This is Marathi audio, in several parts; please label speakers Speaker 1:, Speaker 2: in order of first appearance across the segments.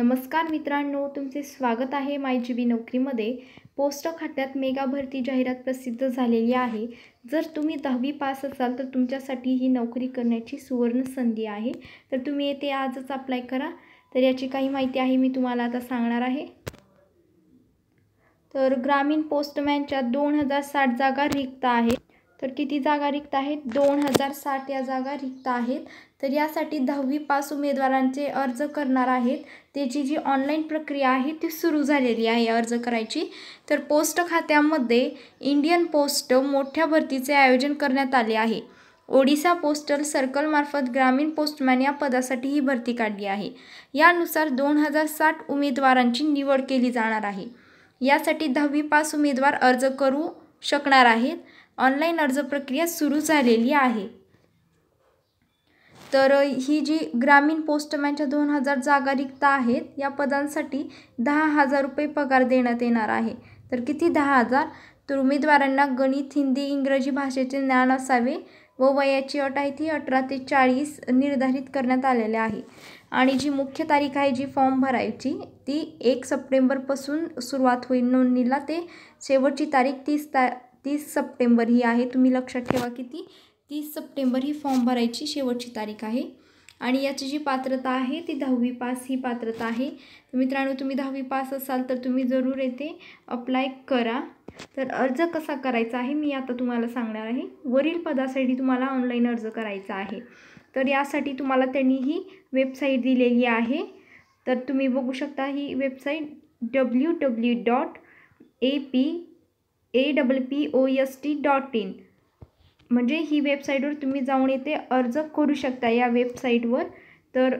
Speaker 1: नमस्कार मित्रांनो तुमचे स्वागत आहे माय जी बी नोकरीमध्ये पोस्ट खात्यात मेगा भरती जाहिरात प्रसिद्ध झालेली आहे जर तुम्ही दहावी पास असाल तर तुमच्यासाठी ही नोकरी करण्याची सुवर्ण संधी आहे तर तुम्ही येथे आजच अप्लाय करा तर याची काही माहिती आहे मी तुम्हाला आता सांगणार आहे तर ग्रामीण पोस्टमॅनच्या दोन हजार साठ जागा रिक्त आहेत तर किती जागा रिक्त आहेत दोन हजार साठ या जागा रिक्त आहेत तर यासाठी दहावी पास उमेदवारांचे अर्ज करणार आहेत त्याची जी ऑनलाईन प्रक्रिया आहे ती सुरू झालेली आहे अर्ज करायची तर पोस्ट खात्यामध्ये इंडियन पोस्ट मोठ्या भरतीचे आयोजन करण्यात आले आहे ओडिसा पोस्टल सर्कलमार्फत ग्रामीण पोस्टमॅन या पदासाठी ही भरती काढली आहे यानुसार दोन हजार साठ उमेदवारांची निवड केली जाणार आहे यासाठी दहावी पास उमेदवार अर्ज करू शकणार आहेत ऑनलाईन अर्ज प्रक्रिया सुरू झालेली आहे तर ही जी ग्रामीण पोस्टमॅनच्या दोन हजार जागा रिक्त आहेत या पदांसाठी दहा हजार रुपये पगार देण्यात येणार आहे तर किती दहा हजार तर उमेदवारांना गणित हिंदी इंग्रजी भाषेचे ज्ञान असावे व वयाची अट आहे ती अठरा ते चाळीस निर्धारित करण्यात आलेले आहे आणि जी मुख्य तारीख आहे जी फॉर्म भरायची ती एक सप्टेंबरपासून सुरुवात होईल नोंदणीला ते शेवटची तारीख तीस ता तीस सप्टेंबर ही आहे तुम्ही लक्षात ठेवा की ती तीस सप्टेंबर ही फॉर्म भरायची शेवटची तारीख आहे आणि याची जी पात्रता आहे ती दहावी पास ही पात्रता आहे तर मित्रांनो तुम्ही दहावी पास असाल तर तुम्ही जरूर येथे अप्लाय करा तर अर्ज कसा करायचा आहे मी आता तुम्हाला सांगणार आहे वरील पदासाठी तुम्हाला ऑनलाईन अर्ज करायचा आहे तर यासाठी तुम्हाला त्यांनी ही वेबसाईट दिलेली आहे तर तुम्ही बघू शकता ही website W W dot A P A double P O S T dot in म्हणजे ही वेबसाईटवर तुम्ही जाऊन येते अर्ज करू शकता या वेबसाईटवर तर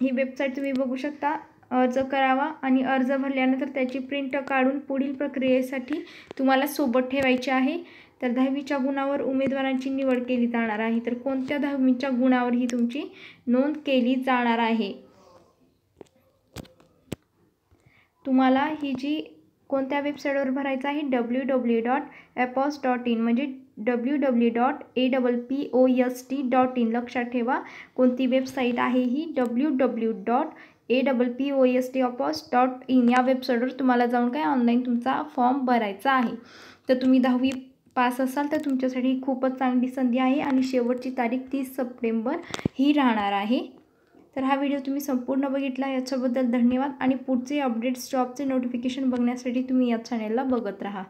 Speaker 1: ही वेबसाईट तुम्ही बघू शकता अर्ज करावा आणि अर्ज भरल्यानंतर त्याची प्रिंट काढून पुढील प्रक्रियेसाठी तुम्हाला सोबत ठेवायची आहे तर दहावीच्या गुणावर उमेदवारांची निवड केली जाणार आहे तर कोणत्या दहावीच्या गुणावर ही तुमची नोंद केली जाणार आहे तुम्हाला ही जी कोणत्या वेबसाईटवर भरायचं आहे W W dot apos dot in म्हणजे W W dot A double P O S T dot in लक्षात ठेवा कोणती वेबसाईट आहे ही W W dot A double P O S T apos dot in या वेबसाईटवर तुम्हाला जाऊन काय ऑनलाईन तुमचा फॉर्म भरायचा आहे तर तुम्ही दहावी पास असाल तर तुमच्यासाठी खूपच चांगली संधी आहे आणि शेवटची तारीख तीस सप्टेंबर ही राहणार आहे तर हा व्हिडिओ तुम्ही संपूर्ण बघितला याच्याबद्दल धन्यवाद आणि पुढचे अपडेट्स जॉबचे नोटिफिकेशन बघण्यासाठी तुम्ही या चॅनेलला बघत राहा